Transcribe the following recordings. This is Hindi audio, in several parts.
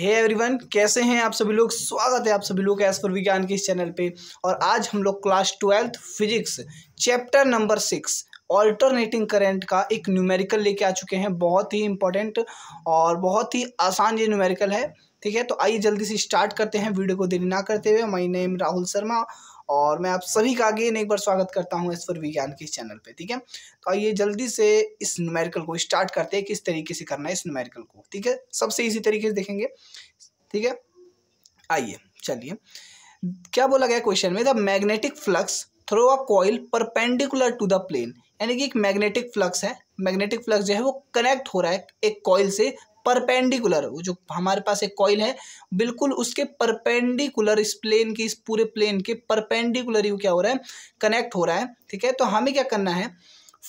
हे hey एवरीवन कैसे हैं आप सभी लोग स्वागत है आप सभी लोग एस पर विज्ञान के इस चैनल पे और आज हम लोग class twelfth physics chapter number six alternating current का एक न्यूमेरिकल लेके आ चुके हैं बहुत ही इंपॉर्टेंट और बहुत ही आसान ये न्यूमेरिकल है ठीक है तो आइए जल्दी से स्टार्ट करते हैं वीडियो को देरी ना करते हुए माई नेम राहुल शर्मा और मैं आप सभी का अगेन एक बार स्वागत करता हूँ ईश्वर विज्ञान के चैनल पे ठीक है तो आइए जल्दी से इस न्यूमेरिकल को स्टार्ट करते हैं किस तरीके से करना है इस न्यूमेरिकल को ठीक है सबसे इसी तरीके से देखेंगे ठीक है आइए चलिए क्या बोला गया क्वेश्चन में the magnetic flux through a coil perpendicular to the plane यानी कि एक मैग्नेटिक फ्लक्स है मैग्नेटिक फ्लक्स जो है वो कनेक्ट हो रहा है एक कॉइल से परपेंडिकुलर वो जो हमारे पास एक कॉइल है बिल्कुल उसके परपेंडिकुलर इस प्लेन की इस पूरे प्लेन के परपेंडिकुलर यू क्या हो रहा है कनेक्ट हो रहा है ठीक है तो हमें क्या करना है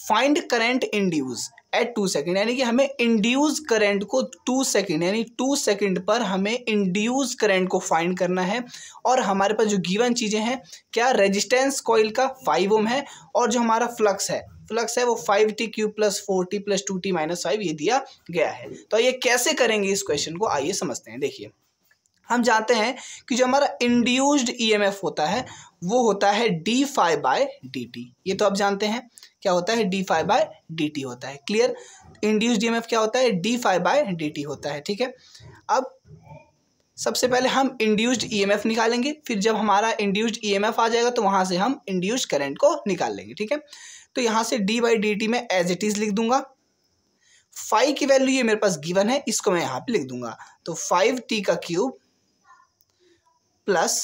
find current induce at two second यानी कि हमें इंड्यूज करेंट को टू सेकेंड यानी टू सेकेंड पर हमें इंड्यूज करेंट को फाइंड करना है और हमारे पास जो गिवन चीज़ें हैं क्या रेजिस्टेंस कॉइल का फाइव ओम है और जो हमारा फ्लक्स है फ्लक्स है वो five T cube plus four T plus two T minus five ये दिया गया है तो ये कैसे करेंगे इस क्वेश्चन को आइए समझते हैं देखिए हम जानते हैं कि जो हमारा इंड्यूस्ड ईएमएफ e होता है वो होता है D five by D T ये तो आप जानते हैं क्या होता है D five by D T होता है क्लियर इंड्यूस्ड ईएमएफ क्या होता है D five by D T होता है ठीक है अब सबसे पहले हम इंड्यूस्ड ईएमएफ e निकालेंगे फिर जब हमारा इंड्यूस्ड ईएमएफ e आ जाएगा तो वहाँ से हम इंड्यूस्ड करंट को निकाल लेंगे ठीक है तो यहाँ से डी बाई डी टी में एज इट इज़ लिख दूंगा फाइव की वैल्यू ये मेरे पास गिवन है इसको मैं यहाँ पे लिख दूंगा तो फाइव टी का cube plus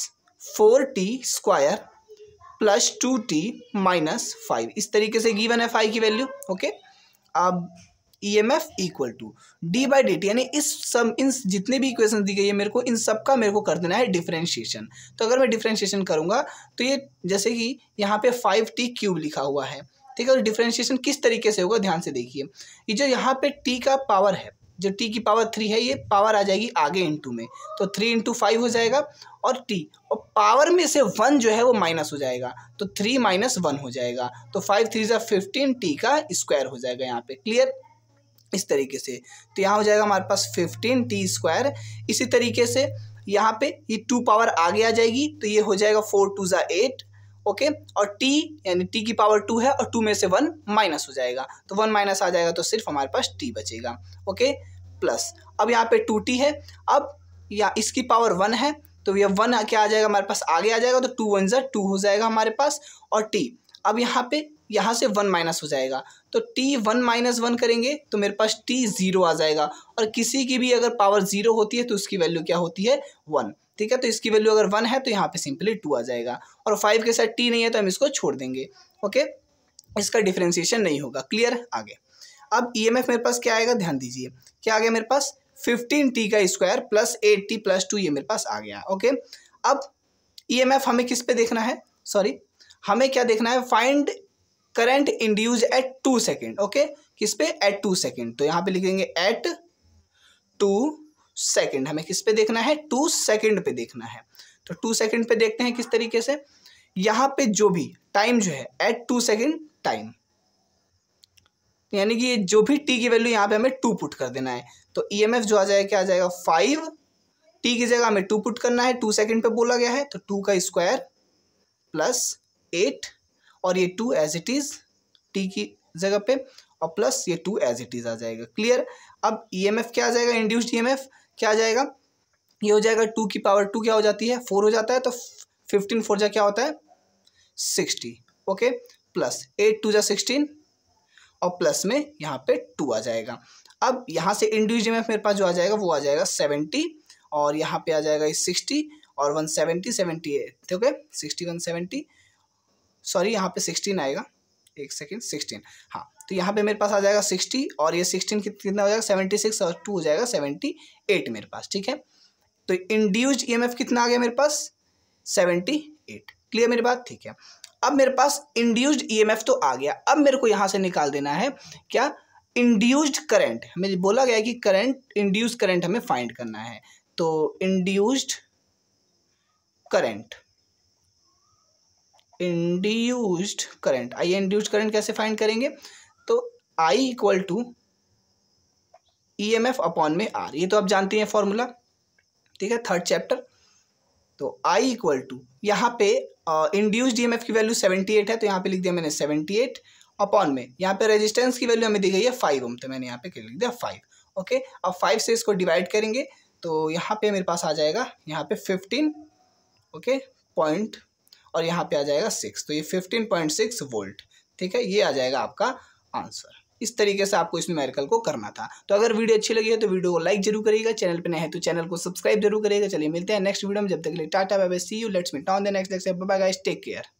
four T square plus two T minus five इस तरीके से गिवन है फाइव की वैल्यू ओके अब E M F equal to D by D T यानी इस सब इन जितने भी इक्वेशन दी गई है मेरे को इन सब का मेरे को कर देना है डिफ्रेंशिएशन तो अगर मैं डिफ्रेंशिएशन करूँगा तो ये जैसे कि यहाँ पे फाइव टी क्यूब लिखा हुआ है ठीक है डिफ्रेंशिएशन तो किस तरीके से होगा ध्यान से देखिए ये जो यहाँ पे टी का पावर है जो टी की पावर थ्री है ये पावर आ जाएगी आगे इंटू में तो थ्री इंटू फाइव हो जाएगा और टी और पावर में से वन जो है वो माइनस हो जाएगा तो थ्री माइनस वन हो जाएगा तो फाइव थ्री जो फिफ्टीन टी का स्क्वायर हो जाएगा यहाँ पे क्लियर इस तरीके से तो यहाँ हो जाएगा हमारे पास फिफ्टीन टी स्क्वायर इसी तरीके से यहाँ पे ये टू पावर आगे आ जाएगी तो ये हो जाएगा फोर टू ज़ा एट ओके और टी यानी टी की पावर टू है और टू में से वन माइनस हो जाएगा तो वन माइनस आ जाएगा तो सिर्फ हमारे पास टी बचेगा ओके प्लस अब यहाँ पे टू टी है अब या इसकी पावर वन है तो यह वन क्या आ जाएगा हमारे पास आगे आ जाएगा तो टू वन ज़ा टू हो जाएगा हमारे पास और टी अब यहाँ पे यहाँ से वन माइनस हो जाएगा तो टी वन माइनस वन करेंगे तो मेरे पास टी ज़ीरो आ जाएगा और किसी की भी अगर पावर ज़ीरो होती है तो उसकी वैल्यू क्या होती है वन ठीक है तो इसकी वैल्यू अगर वन है तो यहाँ पे सिंपली टू आ जाएगा और फाइव के साथ टी नहीं है तो हम इसको छोड़ देंगे ओके इसका डिफ्रेंसिएशन नहीं होगा क्लियर आगे अब ई e मेरे पास क्या आएगा ध्यान दीजिए क्या आ गया मेरे पास फिफ्टीन टी का square plus eight T plus two ये मेरे पास आ गया ओके अब ई e हमें किस पे देखना है सॉरी हमें क्या देखना है find current induce at two second okay किस पे एट टू सेकेंड तो यहाँ पे लिखेंगे एट टू सेकेंड हमें किस पे देखना है टू सेकेंड पे देखना है तो टू सेकेंड पे देखते हैं किस तरीके से यहाँ पे जो भी टाइम जो है एट टू सेकेंड टाइम यानी कि जो भी टी की वैल्यू यहाँ पे हमें टू पुट कर देना है तो ई e जो आ जाएगा क्या आ जाएगा फाइव टी की जगह हमें टू पुट करना है टू सेकेंड पे बोला गया है तो टू का स्क्वायर प्लस एट और ये two as it is T की जगह पे और प्लस ये टू एज इट इज़ आ जाएगा क्लियर अब ई e क्या आ जाएगा इंड्यूस्ड ई e क्या आ जाएगा ये हो जाएगा टू की पावर टू क्या हो जाती है फोर हो जाता है तो फिफ्टीन फोर जा क्या होता है sixty okay plus eight two जा सिक्सटीन और प्लस में यहाँ पे टू आ जाएगा अब यहाँ से इंड्यूज एम e मेरे पास जो आ जाएगा वो आ जाएगा सेवेंटी और यहाँ पे आ जाएगा सिक्सटी और one seventy seventy eight okay sixty one seventy sorry यहाँ पे सिक्सटीन आएगा एक सेकेंड सिक्सटीन हाँ तो यहाँ पे मेरे पास आ जाएगा सिक्सटी और ये सिक्सटीन कितना हो जाएगा सेवेंटी सिक्स और टू हो जाएगा सेवेंटी एट मेरे पास ठीक है तो इंड्यूज ई e कितना आ गया मेरे पास सेवेंटी एट क्लियर मेरी बात ठीक है अब मेरे पास इंड्यूज ई e तो आ गया अब मेरे को यहाँ से निकाल देना है क्या इंड्यूस्ड करंट हमें बोला गया है कि करंट इंड्यूस करंट हमें फाइंड करना है तो induced current induced current I induced current कैसे फाइंड करेंगे तो I equal to E M F upon में आर ये तो आप जानते हैं फॉर्मूला ठीक है थर्ड चैप्टर तो आई इक्वल टू यहाँ पे इंड्यूस्ड uh, ई e की वैल्यू सेवेंटी एट है तो यहाँ पे लिख दिया मैंने सेवेंटी एट अपॉन में यहाँ पे रेजिस्टेंस की वैल्यू हमें दी गई है फाइव ओम तो मैंने यहाँ पे लिख दिया फाइव ओके अब फाइव से इसको डिवाइड करेंगे तो यहाँ पे मेरे पास आ जाएगा यहाँ पे फिफ्टीन ओके पॉइंट और यहाँ पे आ जाएगा सिक्स तो ये फिफ्टीन पॉइंट सिक्स वोल्ट ठीक है ये आ जाएगा आपका आंसर इस तरीके से आपको इस मेरिकल को करना था तो अगर वीडियो अच्छी लगी है तो वीडियो को लाइक जरूर करिएगा चैनल पर नए हैं तो चैनल को सब्सक्राइब जरूर करेगा चलिए मिलते हैं नेक्स्ट वीडियो में जब तक के लिए tata bye see you let's meet on the next lecture bye guys take care